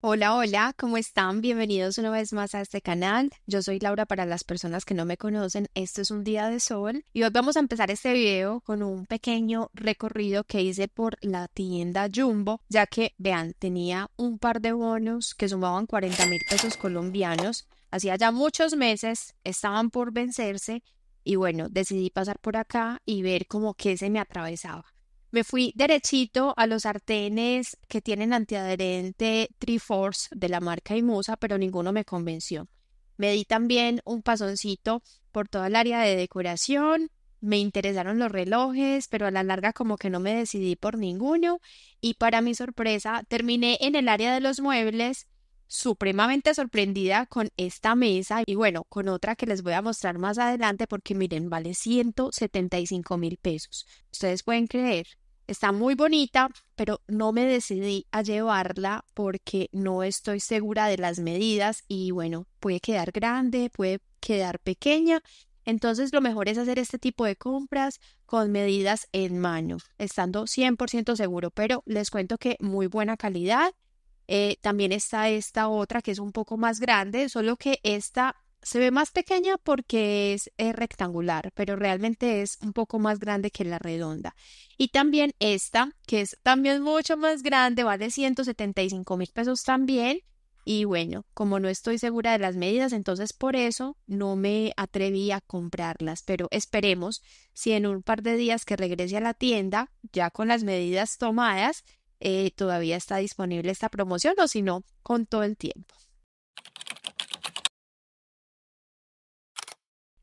Hola, hola, ¿cómo están? Bienvenidos una vez más a este canal. Yo soy Laura para las personas que no me conocen. Esto es un día de sol y hoy vamos a empezar este video con un pequeño recorrido que hice por la tienda Jumbo, ya que, vean, tenía un par de bonos que sumaban 40 mil pesos colombianos. Hacía ya muchos meses, estaban por vencerse y bueno, decidí pasar por acá y ver como que se me atravesaba. Me fui derechito a los sartenes que tienen antiadherente Triforce de la marca Imusa, pero ninguno me convenció. Me di también un pasoncito por toda el área de decoración. Me interesaron los relojes, pero a la larga como que no me decidí por ninguno y para mi sorpresa terminé en el área de los muebles supremamente sorprendida con esta mesa y bueno, con otra que les voy a mostrar más adelante porque miren, vale 175 mil pesos. Ustedes pueden creer, está muy bonita, pero no me decidí a llevarla porque no estoy segura de las medidas y bueno, puede quedar grande, puede quedar pequeña. Entonces lo mejor es hacer este tipo de compras con medidas en mano, estando 100% seguro, pero les cuento que muy buena calidad eh, también está esta otra que es un poco más grande, solo que esta se ve más pequeña porque es, eh, rectangular, pero realmente es un poco más grande que la redonda. Y también esta, que es también mucho más grande, vale 175 mil pesos también. Y bueno, como no estoy segura de las medidas, entonces por eso no me atreví a comprarlas. Pero esperemos si en un par de días que regrese a la tienda, ya con las medidas tomadas, eh, todavía está disponible esta promoción o si no, con todo el tiempo.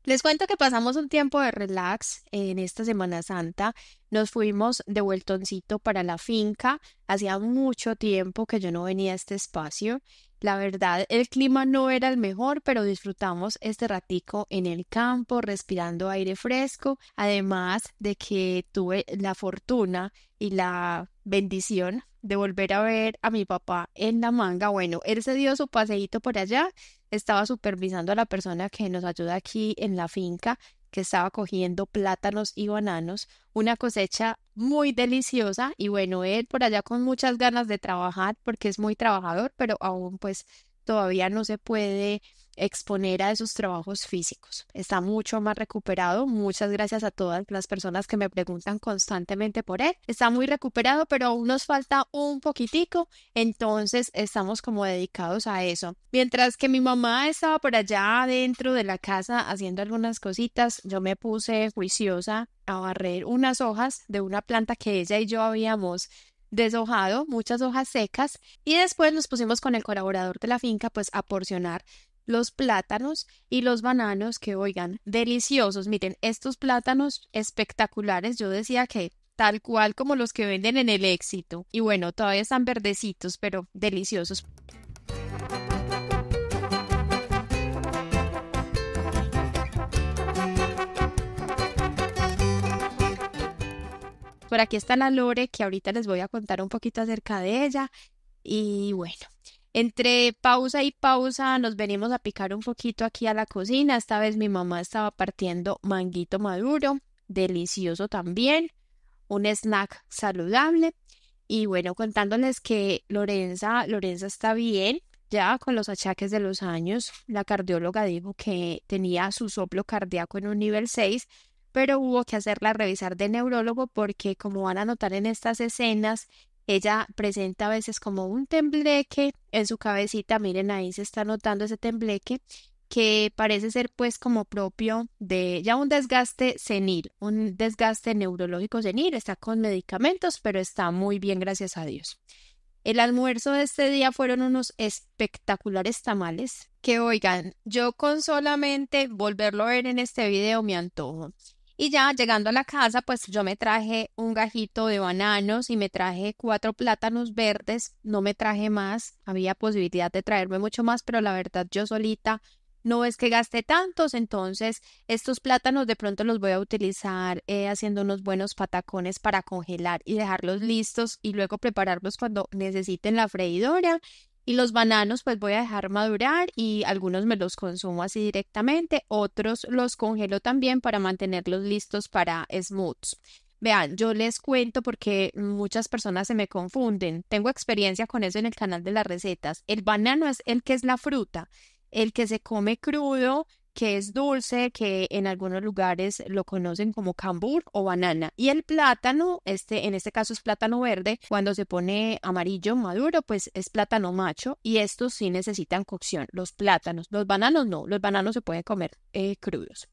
Les cuento que pasamos un tiempo de relax en esta Semana Santa nos fuimos de vueltoncito para la finca. Hacía mucho tiempo que yo no venía a este espacio. La verdad, el clima no era el mejor, pero disfrutamos este ratico en el campo, respirando aire fresco, además de que tuve la fortuna y la bendición de volver a ver a mi papá en la manga. Bueno, él se dio su paseíto por allá, estaba supervisando a la persona que nos ayuda aquí en la finca que estaba cogiendo plátanos y bananos, una cosecha muy deliciosa y bueno, él por allá con muchas ganas de trabajar porque es muy trabajador, pero aún pues todavía no se puede exponer a esos trabajos físicos. Está mucho más recuperado. Muchas gracias a todas las personas que me preguntan constantemente por él. Está muy recuperado, pero aún nos falta un poquitico. Entonces estamos como dedicados a eso. Mientras que mi mamá estaba por allá dentro de la casa haciendo algunas cositas, yo me puse juiciosa a barrer unas hojas de una planta que ella y yo habíamos deshojado, muchas hojas secas, y después nos pusimos con el colaborador de la finca pues a porcionar los plátanos y los bananos que, oigan, deliciosos. Miren, estos plátanos espectaculares, yo decía que tal cual como los que venden en el éxito. Y bueno, todavía están verdecitos, pero deliciosos. Por aquí está la Lore, que ahorita les voy a contar un poquito acerca de ella. Y bueno, entre pausa y pausa nos venimos a picar un poquito aquí a la cocina. Esta vez mi mamá estaba partiendo manguito maduro, delicioso también, un snack saludable. Y bueno, contándoles que Lorenza, Lorenza está bien, ya con los achaques de los años. La cardióloga dijo que tenía su soplo cardíaco en un nivel 6, pero hubo que hacerla revisar de neurólogo porque como van a notar en estas escenas, ella presenta a veces como un tembleque en su cabecita, miren ahí se está notando ese tembleque que parece ser pues como propio de ya un desgaste senil, un desgaste neurológico senil, está con medicamentos, pero está muy bien, gracias a Dios. El almuerzo de este día fueron unos espectaculares tamales que, oigan, yo con solamente volverlo a ver en este video me antojo. Y ya llegando a la casa, pues yo me traje un gajito de bananos y me traje cuatro plátanos verdes, no me traje más, había posibilidad de traerme mucho más, pero la verdad yo solita no es que gasté tantos, entonces estos plátanos de pronto los voy a utilizar eh, haciendo unos buenos patacones para congelar y dejarlos listos y luego prepararlos cuando necesiten la freidora y los bananos pues voy a dejar madurar y algunos me los consumo así directamente, otros los congelo también para mantenerlos listos para smooths. Vean, yo les cuento porque muchas personas se me confunden. Tengo experiencia con eso en el canal de las recetas. El banano es el que es la fruta, el que se come crudo que es dulce, que en algunos lugares lo conocen como cambur o banana. Y el plátano, este, en este caso es plátano verde, cuando se pone amarillo maduro, pues es plátano macho y estos sí necesitan cocción, los plátanos. Los bananos no, los bananos se pueden comer eh, crudos.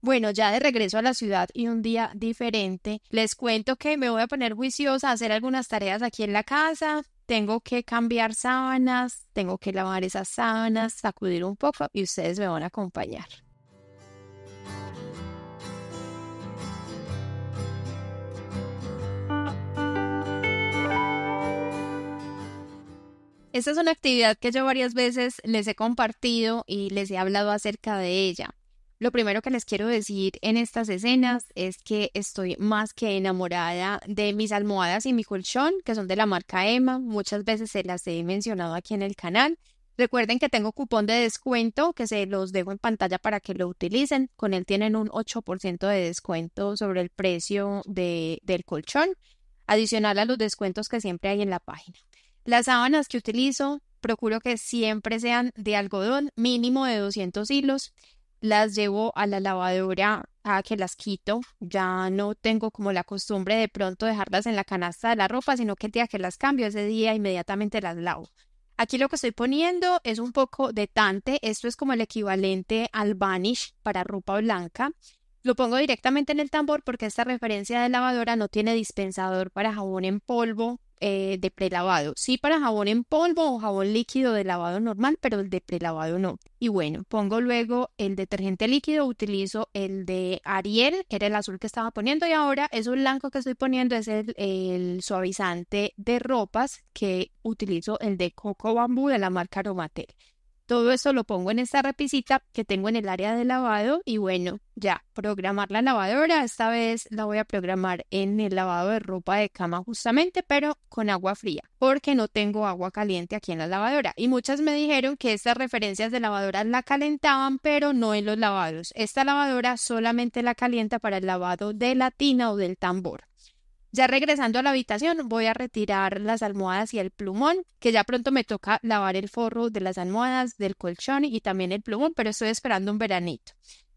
Bueno, ya de regreso a la ciudad y un día diferente, les cuento que me voy a poner juiciosa a hacer algunas tareas aquí en la casa, tengo que cambiar sábanas, tengo que lavar esas sábanas, sacudir un poco y ustedes me van a acompañar. Esta es una actividad que yo varias veces les he compartido y les he hablado acerca de ella. Lo primero que les quiero decir en estas escenas es que estoy más que enamorada de mis almohadas y mi colchón, que son de la marca Emma. Muchas veces se las he mencionado aquí en el canal. Recuerden que tengo cupón de descuento que se los dejo en pantalla para que lo utilicen. Con él tienen un 8% de descuento sobre el precio de, del colchón, adicional a los descuentos que siempre hay en la página. Las sábanas que utilizo, procuro que siempre sean de algodón, mínimo de 200 hilos las llevo a la lavadora a que las quito. Ya no tengo como la costumbre de pronto dejarlas en la canasta de la ropa, sino que el día que las cambio, ese día inmediatamente las lavo. Aquí lo que estoy poniendo es un poco de tante. Esto es como el equivalente al vanish para ropa blanca. Lo pongo directamente en el tambor porque esta referencia de lavadora no tiene dispensador para jabón en polvo eh, de prelavado. Sí para jabón en polvo o jabón líquido de lavado normal, pero el de prelavado no. Y bueno, pongo luego el detergente líquido, utilizo el de Ariel, que era el azul que estaba poniendo y ahora es blanco que estoy poniendo, es el, el suavizante de ropas que utilizo el de Coco Bambú de la marca Aromatel. Todo eso lo pongo en esta repisita que tengo en el área de lavado y bueno, ya, programar la lavadora. Esta vez la voy a programar en el lavado de ropa de cama justamente, pero con agua fría, porque no tengo agua caliente aquí en la lavadora. Y muchas me dijeron que estas referencias de lavadoras la calentaban, pero no en los lavados. Esta lavadora solamente la calienta para el lavado de la tina o del tambor. Ya regresando a la habitación, voy a retirar las almohadas y el plumón, que ya pronto me toca lavar el forro de las almohadas, del colchón y también el plumón, pero estoy esperando un veranito.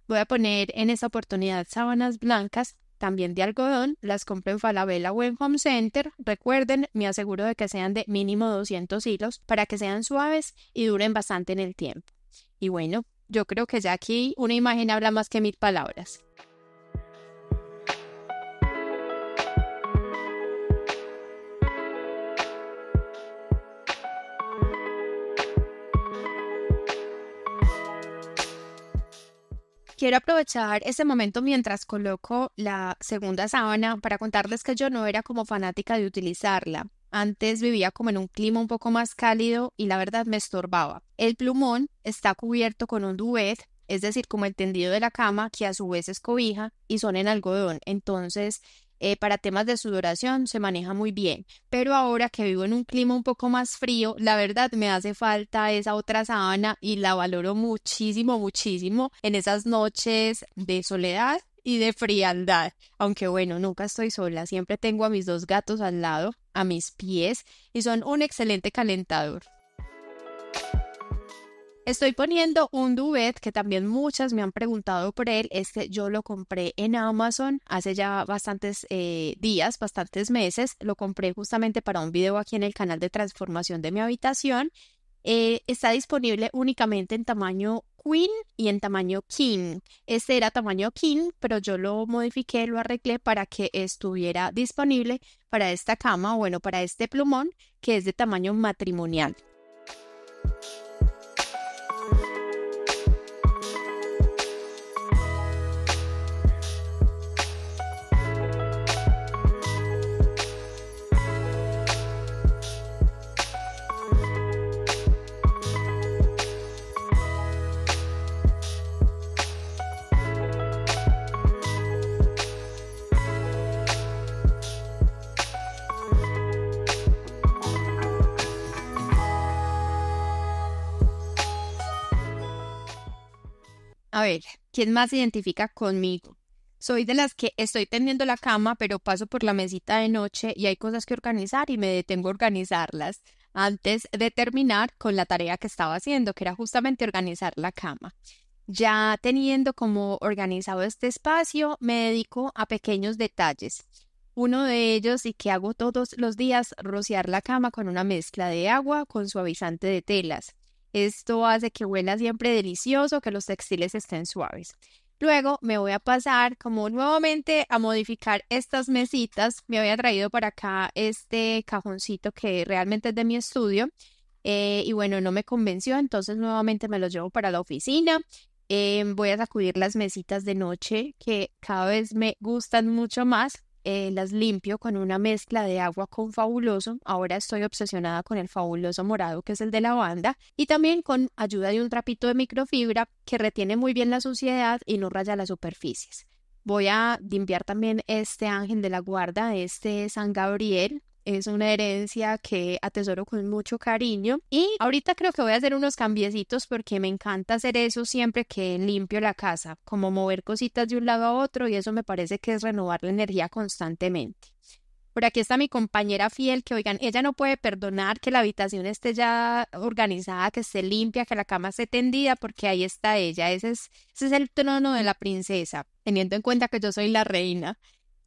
Voy a poner en esta oportunidad sábanas blancas, también de algodón, las compro en Falabella o en Home Center. Recuerden, me aseguro de que sean de mínimo 200 hilos para que sean suaves y duren bastante en el tiempo. Y bueno, yo creo que ya aquí una imagen habla más que mil palabras. Quiero aprovechar ese momento mientras coloco la segunda sábana para contarles que yo no era como fanática de utilizarla. Antes vivía como en un clima un poco más cálido y la verdad me estorbaba. El plumón está cubierto con un duvet, es decir, como el tendido de la cama, que a su vez es cobija y son en algodón. Entonces, eh, para temas de sudoración se maneja muy bien, pero ahora que vivo en un clima un poco más frío, la verdad me hace falta esa otra sábana y la valoro muchísimo, muchísimo en esas noches de soledad y de frialdad. Aunque bueno, nunca estoy sola, siempre tengo a mis dos gatos al lado, a mis pies, y son un excelente calentador. Estoy poniendo un duvet que también muchas me han preguntado por él. Este yo lo compré en Amazon hace ya bastantes eh, días, bastantes meses. Lo compré justamente para un video aquí en el canal de transformación de mi habitación. Eh, está disponible únicamente en tamaño queen y en tamaño king. Este era tamaño king, pero yo lo modifiqué, lo arreglé para que estuviera disponible para esta cama, bueno, para este plumón que es de tamaño matrimonial. A ver, ¿quién más se identifica conmigo? Soy de las que estoy teniendo la cama, pero paso por la mesita de noche y hay cosas que organizar y me detengo a organizarlas antes de terminar con la tarea que estaba haciendo, que era justamente organizar la cama. Ya teniendo como organizado este espacio, me dedico a pequeños detalles. Uno de ellos y que hago todos los días, rociar la cama con una mezcla de agua con suavizante de telas. Esto hace que huela siempre delicioso, que los textiles estén suaves. Luego me voy a pasar como nuevamente a modificar estas mesitas. Me había traído para acá este cajoncito que realmente es de mi estudio. Eh, y bueno, no me convenció, entonces nuevamente me lo llevo para la oficina. Em, voy a sacudir las mesitas de noche que cada vez me gustan mucho más. Eh, las limpio con una mezcla de agua con fabuloso. Ahora estoy obsesionada con el fabuloso morado, que es el de lavanda, y también con ayuda de un trapito de microfibra que retiene muy bien la suciedad y no raya las superficies. Voy a limpiar también este ángel de la guarda, este San Gabriel, es una herencia que atesoro con mucho cariño y ahorita creo que voy a hacer unos cambiecitos porque me encanta hacer eso siempre que limpio la casa, como mover cositas de un lado a otro y eso me parece que es renovar la energía constantemente. Por aquí está mi compañera fiel que, oigan, ella no puede perdonar que la habitación esté ya organizada, que esté limpia, que la cama esté tendida, porque ahí está ella. Ese es, ese es el trono de la princesa, teniendo en cuenta que yo soy la reina.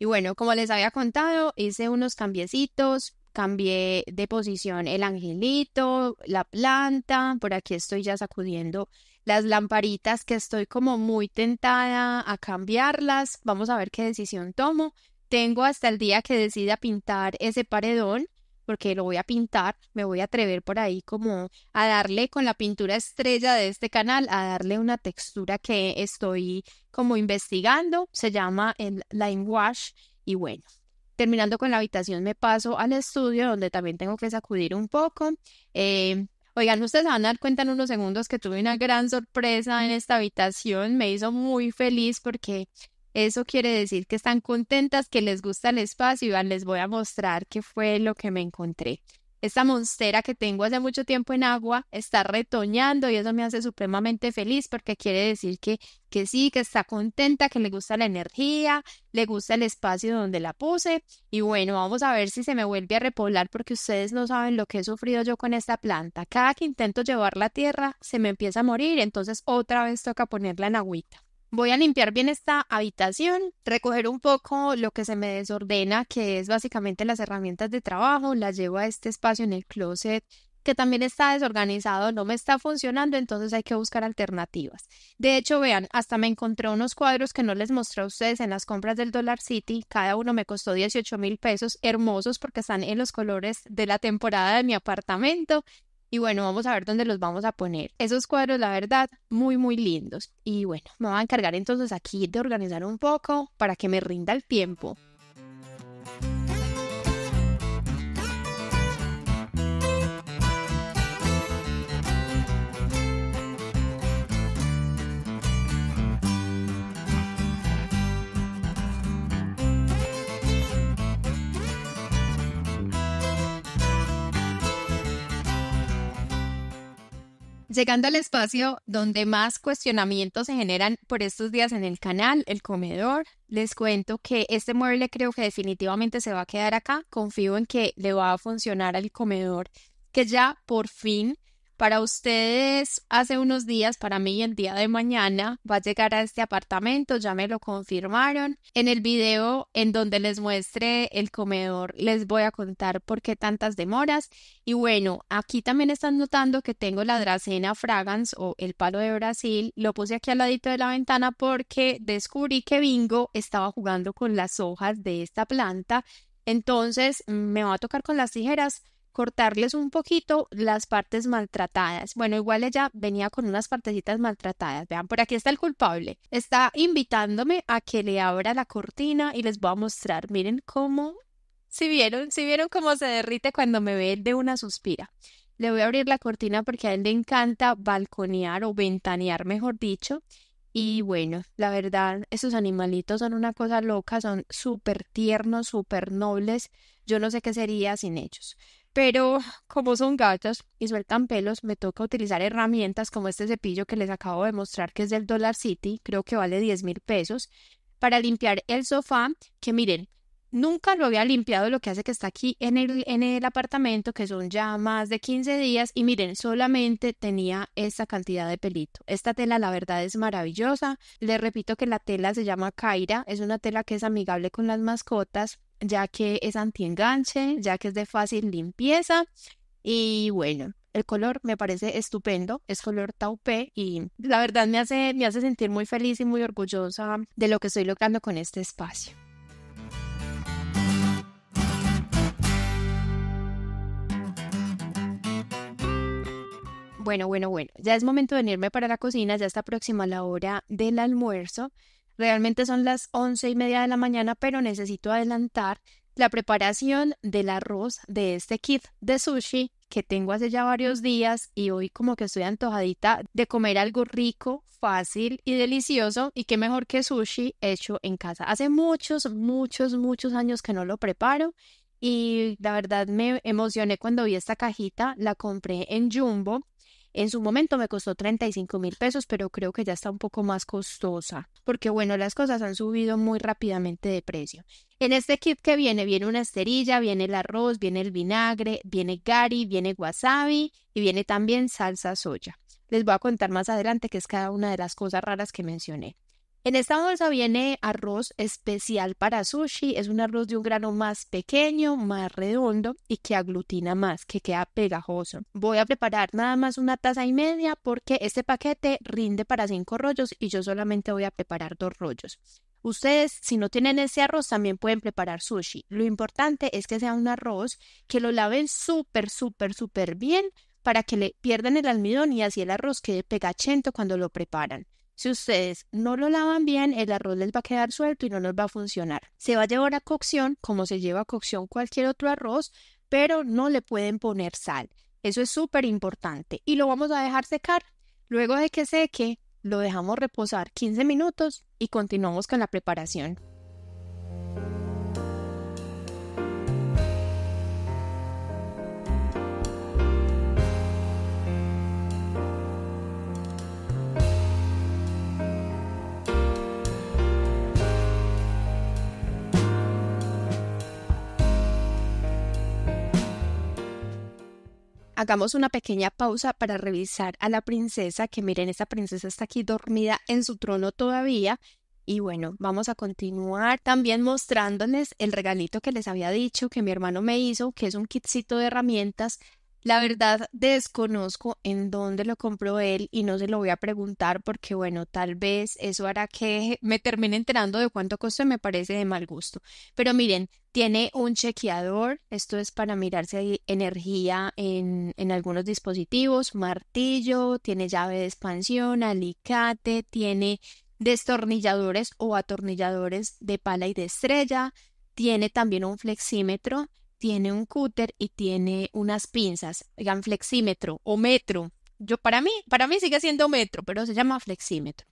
Y bueno, como les había contado, hice unos cambiecitos, cambié de posición el angelito, la planta, por aquí estoy ya sacudiendo las lamparitas que estoy como muy tentada a cambiarlas. Vamos a ver qué decisión tomo. Tengo hasta el día que decida pintar ese paredón porque lo voy a pintar, me voy a atrever por ahí como a darle con la pintura estrella de este canal, a darle una textura que estoy como investigando, se llama el line y bueno. Terminando con la habitación me paso al estudio donde también tengo que sacudir un poco. Eh, oigan, ustedes van a dar cuenta en unos segundos que tuve una gran sorpresa en esta habitación. Me hizo muy feliz porque eso quiere decir que están contentas, que les gusta el espacio. Y les voy a mostrar qué fue lo que me encontré. Esta monstera que tengo hace mucho tiempo en agua está retoñando y eso me hace supremamente feliz porque quiere decir que, que sí, que está contenta, que le gusta la energía, le gusta el espacio donde la puse. Y bueno, vamos a ver si se me vuelve a repoblar porque ustedes no saben lo que he sufrido yo con esta planta. Cada que intento llevarla a tierra se me empieza a morir, entonces otra vez toca ponerla en agüita. Voy a limpiar bien esta habitación, recoger un poco lo que se me desordena, que es básicamente las herramientas de trabajo, las llevo a este espacio en el closet que también está desorganizado, no me está funcionando, entonces hay que buscar alternativas. De hecho, vean, hasta me encontré unos cuadros que no les mostré a ustedes en las compras del Dollar City, cada uno me costó 18 mil pesos, hermosos porque están en los colores de la temporada de mi apartamento y bueno, vamos a ver dónde los vamos a poner. Esos cuadros, la verdad, muy, muy lindos. Y bueno, me voy a encargar entonces aquí de organizar un poco para que me rinda el tiempo. Llegando al espacio donde más cuestionamientos se generan por estos días en el canal, el comedor, les cuento que este mueble creo que definitivamente se va a quedar acá. Confío en que le va a funcionar al comedor, que ya por fin para ustedes, hace unos días, para mí el día de mañana, va a llegar a este apartamento, ya me lo confirmaron. En el video en donde les muestre el comedor, les voy a contar por qué tantas demoras. Y bueno, aquí también están notando que tengo la Dracena Fragans o el palo de Brasil. Lo puse aquí al ladito de la ventana porque descubrí que Bingo estaba jugando con las hojas de esta planta. Entonces me va a tocar con las tijeras cortarles un poquito las partes maltratadas. Bueno, igual ella venía con unas partecitas maltratadas. Vean, por aquí está el culpable. Está invitándome a que le abra la cortina y les voy a mostrar. Miren cómo, si vieron, si vieron cómo se derrite cuando me ve de una suspira. Le voy a abrir la cortina porque a él le encanta balconear o ventanear, mejor dicho. Y bueno, la verdad, esos animalitos son una cosa loca, son súper tiernos, súper nobles. Yo no sé qué sería sin ellos. Pero como son gatos y sueltan pelos, me toca utilizar herramientas como este cepillo que les acabo de mostrar, que es del Dollar City, creo que vale 10 mil pesos, para limpiar el sofá, que miren, nunca lo había limpiado, lo que hace que está aquí en el, en el apartamento, que son ya más de 15 días, y miren, solamente tenía esta cantidad de pelito. Esta tela, la verdad, es maravillosa. Les repito que la tela se llama Kaira, es una tela que es amigable con las mascotas ya que es antienganche, ya que es de fácil limpieza y bueno, el color me parece estupendo, es color taupe y la verdad me hace, me hace sentir muy feliz y muy orgullosa de lo que estoy logrando con este espacio. Bueno, bueno, bueno, ya es momento de venirme para la cocina, ya está próxima la hora del almuerzo Realmente son las once y media de la mañana, pero necesito adelantar la preparación del arroz de este kit de sushi que tengo hace ya varios días y hoy como que estoy antojadita de comer algo rico, fácil y delicioso y qué mejor que sushi hecho en casa. Hace muchos, muchos, muchos años que no lo preparo y la verdad me emocioné cuando vi esta cajita, la compré en Jumbo en su momento me costó 35 mil pesos, pero creo que ya está un poco más costosa, porque bueno, las cosas han subido muy rápidamente de precio. En este kit que viene, viene una esterilla, viene el arroz, viene el vinagre, viene gari, viene wasabi y viene también salsa soya. Les voy a contar más adelante que es cada una de las cosas raras que mencioné. En esta bolsa viene arroz especial para sushi, es un arroz de un grano más pequeño, más redondo y que aglutina más, que queda pegajoso. Voy a preparar nada más una taza y media porque este paquete rinde para cinco rollos y yo solamente voy a preparar dos rollos. Ustedes, si no tienen ese arroz, también pueden preparar sushi. Lo importante es que sea un arroz que lo laven súper, súper, súper bien para que le pierdan el almidón y así el arroz quede pegachento cuando lo preparan. Si ustedes no lo lavan bien, el arroz les va a quedar suelto y no nos va a funcionar. Se va a llevar a cocción como se lleva a cocción cualquier otro arroz, pero no le pueden poner sal. Eso es súper importante. Y lo vamos a dejar secar. Luego de que seque, lo dejamos reposar 15 minutos y continuamos con la preparación. hagamos una pequeña pausa para revisar a la princesa, que miren, esta princesa está aquí dormida en su trono todavía. Y bueno, vamos a continuar también mostrándoles el regalito que les había dicho que mi hermano me hizo, que es un kitcito de herramientas la verdad, desconozco en dónde lo compró él y no se lo voy a preguntar porque, bueno, tal vez eso hará que me termine enterando de cuánto costó me parece de mal gusto. Pero miren, tiene un chequeador, esto es para mirar si hay energía en, en algunos dispositivos, martillo, tiene llave de expansión, alicate, tiene destornilladores o atornilladores de pala y de estrella, tiene también un flexímetro tiene un cúter y tiene unas pinzas, digan flexímetro o metro. Yo para mí, para mí sigue siendo metro, pero se llama flexímetro.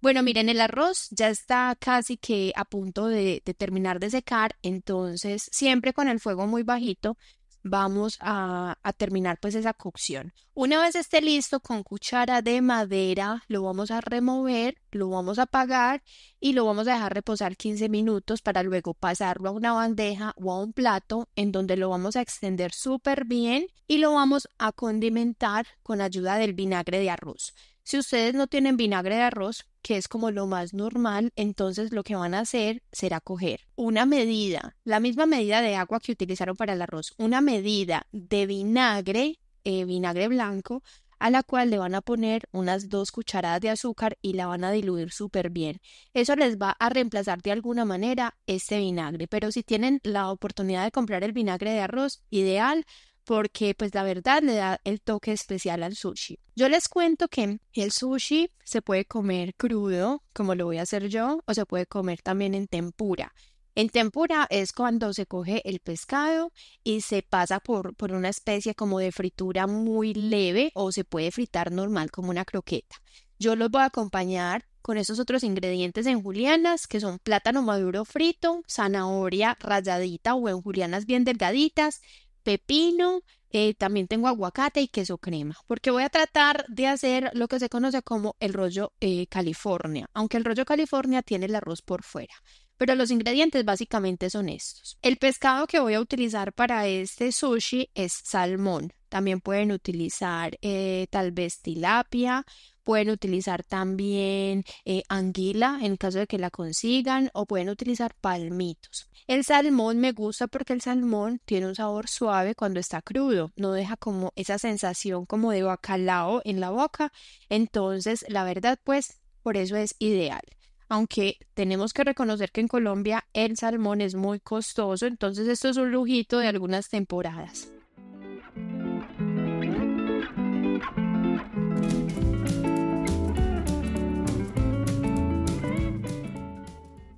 Bueno, miren, el arroz ya está casi que a punto de, de terminar de secar, entonces siempre con el fuego muy bajito vamos a, terminar pues esa cocción. Una vez esté listo con cuchara de madera, lo vamos a remover, lo vamos a apagar y lo vamos a dejar reposar 15 minutos para luego pasarlo a una bandeja o a un plato en donde lo vamos a extender súper bien y lo vamos a condimentar con ayuda del vinagre de arroz. Si ustedes no tienen vinagre de arroz, que es como lo más normal, entonces lo que van a hacer será coger una medida, la misma medida de agua que utilizaron para el arroz, una medida de vinagre, eh, vinagre blanco, a la cual le van a poner unas dos cucharadas de azúcar y la van a diluir súper bien. Eso les va a reemplazar de alguna manera este vinagre, pero si tienen la oportunidad de comprar el vinagre de arroz, ideal, porque pues la verdad le da el toque especial al sushi. Yo les cuento que el sushi se puede comer crudo, como lo voy a hacer yo, o se puede comer también en tempura. En tempura es cuando se coge el pescado y se pasa por, por, una especie como de fritura muy leve o se puede fritar normal como una croqueta. Yo los voy a acompañar con esos otros ingredientes en julianas, que son plátano maduro frito, zanahoria ralladita o en julianas bien delgaditas, pepino, eh, también tengo aguacate y queso crema, porque voy a tratar de hacer lo que se conoce como el rollo eh, California, aunque el rollo California tiene el arroz por fuera. Pero los ingredientes básicamente son estos. El pescado que voy a utilizar para este sushi es salmón. También pueden utilizar eh, tal vez tilapia pueden utilizar también eh, anguila en caso de que la consigan o pueden utilizar palmitos. El salmón me gusta porque el salmón tiene un sabor suave cuando está crudo, no deja como esa sensación como de bacalao en la boca, entonces la verdad pues por eso es ideal aunque tenemos que reconocer que en Colombia el salmón es muy costoso, entonces esto es un lujito de algunas temporadas.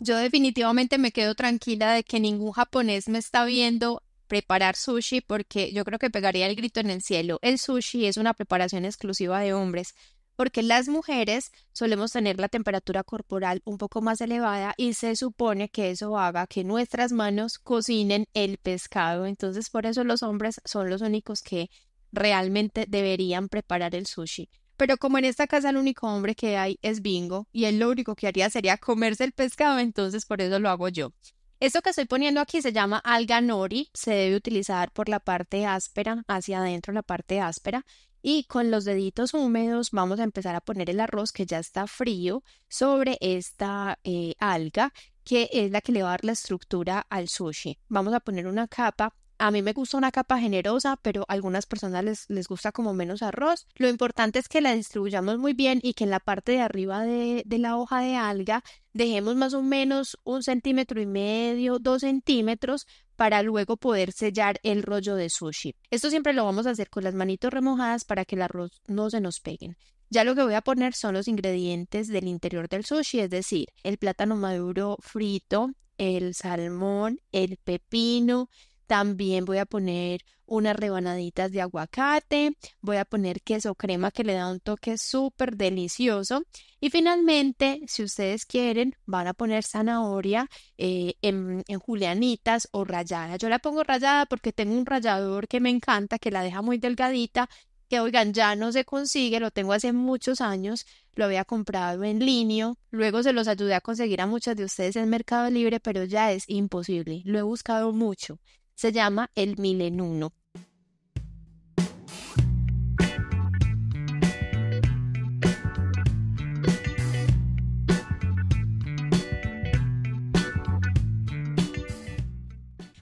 Yo definitivamente me quedo tranquila de que ningún japonés me está viendo preparar sushi porque yo creo que pegaría el grito en el cielo. El sushi es una preparación exclusiva de hombres porque las mujeres solemos tener la temperatura corporal un poco más elevada y se supone que eso haga que nuestras manos cocinen el pescado. Entonces por eso los hombres son los únicos que realmente deberían preparar el sushi. Pero como en esta casa el único hombre que hay es Bingo y él lo único que haría sería comerse el pescado, entonces por eso lo hago yo. Esto que estoy poniendo aquí se llama alga nori, se debe utilizar por la parte áspera, hacia adentro la parte áspera, y con los deditos húmedos vamos a empezar a poner el arroz que ya está frío sobre esta eh, alga, que es la que le va a dar la estructura al sushi. Vamos a poner una capa a mí me gusta una capa generosa, pero a algunas personas les, gusta como menos arroz. Lo importante es que la distribuyamos muy bien y que en la parte de arriba de, de la hoja de alga dejemos más o menos un centímetro y medio, dos centímetros para luego poder sellar el rollo de sushi. Esto siempre lo vamos a hacer con las manitos remojadas para que el arroz no se nos peguen. Ya lo que voy a poner son los ingredientes del interior del sushi, es decir, el plátano maduro frito, el salmón, el pepino, también voy a poner unas rebanaditas de aguacate, voy a poner queso crema que le da un toque súper delicioso. Y finalmente, si ustedes quieren, van a poner zanahoria eh, en, en julianitas o rallada. Yo la pongo rallada porque tengo un rallador que me encanta, que la deja muy delgadita que oigan, ya no se consigue, lo tengo hace muchos años, lo había comprado en línea, luego se los ayudé a conseguir a muchas de ustedes en Mercado Libre, pero ya es imposible, lo he buscado mucho. Se llama El milenuno.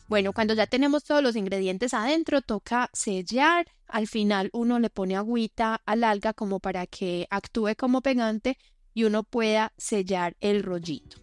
Bueno, cuando ya tenemos todos los ingredientes adentro, toca sellar. Al final uno le pone agüita al alga como para que actúe como pegante y uno pueda sellar el rollito.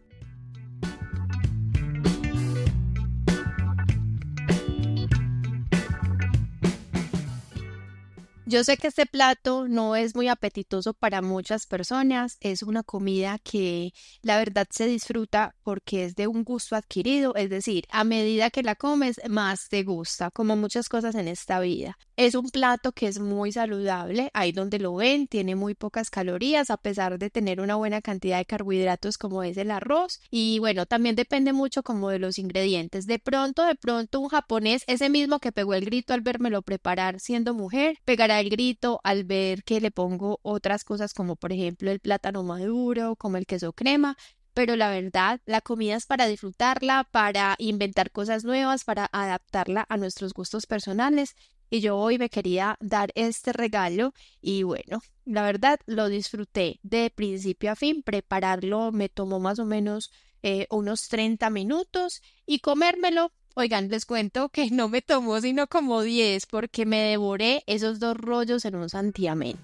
Yo sé que este plato no es muy apetitoso para muchas personas, es una comida que la verdad se disfruta porque es de un gusto adquirido, es decir, a medida que la comes más te gusta, como muchas cosas en esta vida. Es un plato que es muy saludable, ahí donde lo ven, tiene muy pocas calorías a pesar de tener una buena cantidad de carbohidratos como es el arroz y bueno, también depende mucho como de los ingredientes. De pronto, de pronto un japonés, ese mismo que pegó el grito al vérmelo preparar siendo mujer, pegará el grito al ver que le pongo otras cosas como por ejemplo el plátano maduro, como el queso crema, pero la verdad, la comida es para disfrutarla, para inventar cosas nuevas, para adaptarla a nuestros gustos personales. Y yo hoy me quería dar este regalo y bueno, la verdad lo disfruté de principio a fin. Prepararlo me tomó más o menos eh, unos 30 minutos y comérmelo Oigan, les cuento que no me tomó sino como 10 porque me devoré esos dos rollos en un santiamén.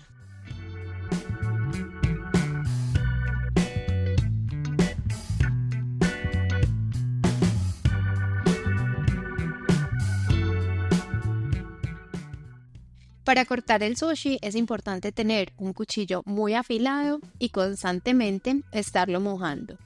Para cortar el sushi es importante tener un cuchillo muy afilado y constantemente estarlo mojando.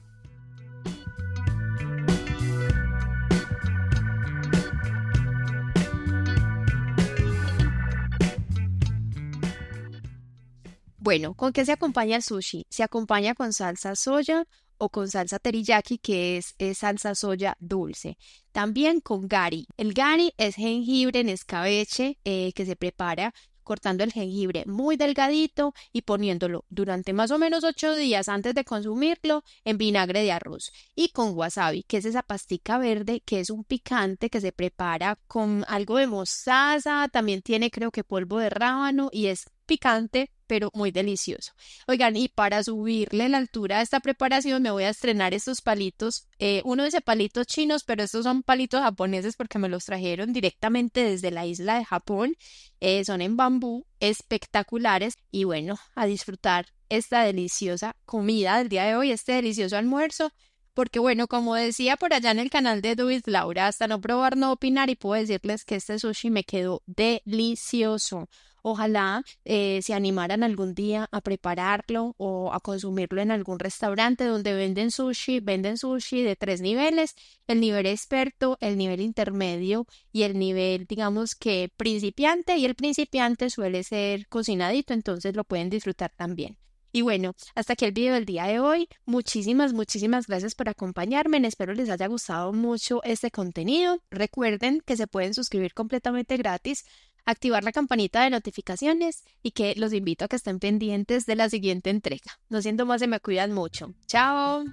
Bueno, ¿con qué se acompaña el sushi? Se acompaña con salsa soya o con salsa teriyaki, que es, salsa soya dulce. También con gari. El gari es jengibre en escabeche eh, que se prepara cortando el jengibre muy delgadito y poniéndolo durante más o menos 8 días antes de consumirlo en vinagre de arroz y con wasabi, que es esa pastica verde que es un picante que se prepara con algo de mostaza, también tiene creo que polvo de rábano y es picante, pero muy delicioso. Oigan, y para subirle la altura a esta preparación me voy a estrenar estos palitos. Eh, uno dice palitos chinos, pero estos son palitos japoneses porque me los trajeron directamente desde la isla de Japón. Eh, son en bambú, espectaculares. Y bueno, a disfrutar esta deliciosa comida del día de hoy, este delicioso almuerzo. Porque bueno, como decía por allá en el canal de Duis Laura, hasta no probar, no opinar y puedo decirles que este sushi me quedó delicioso. Ojalá eh, se animaran algún día a prepararlo o a consumirlo en algún restaurante donde venden sushi. Venden sushi de tres niveles, el nivel experto, el nivel intermedio y el nivel, digamos que principiante. Y el principiante suele ser cocinadito, entonces lo pueden disfrutar también. Y bueno, hasta aquí el video del día de hoy. Muchísimas, muchísimas gracias por acompañarme. Espero les haya gustado mucho este contenido. Recuerden que se pueden suscribir completamente gratis activar la campanita de notificaciones y que los invito a que estén pendientes de la siguiente entrega. No siento más, se me cuidan mucho. Chao.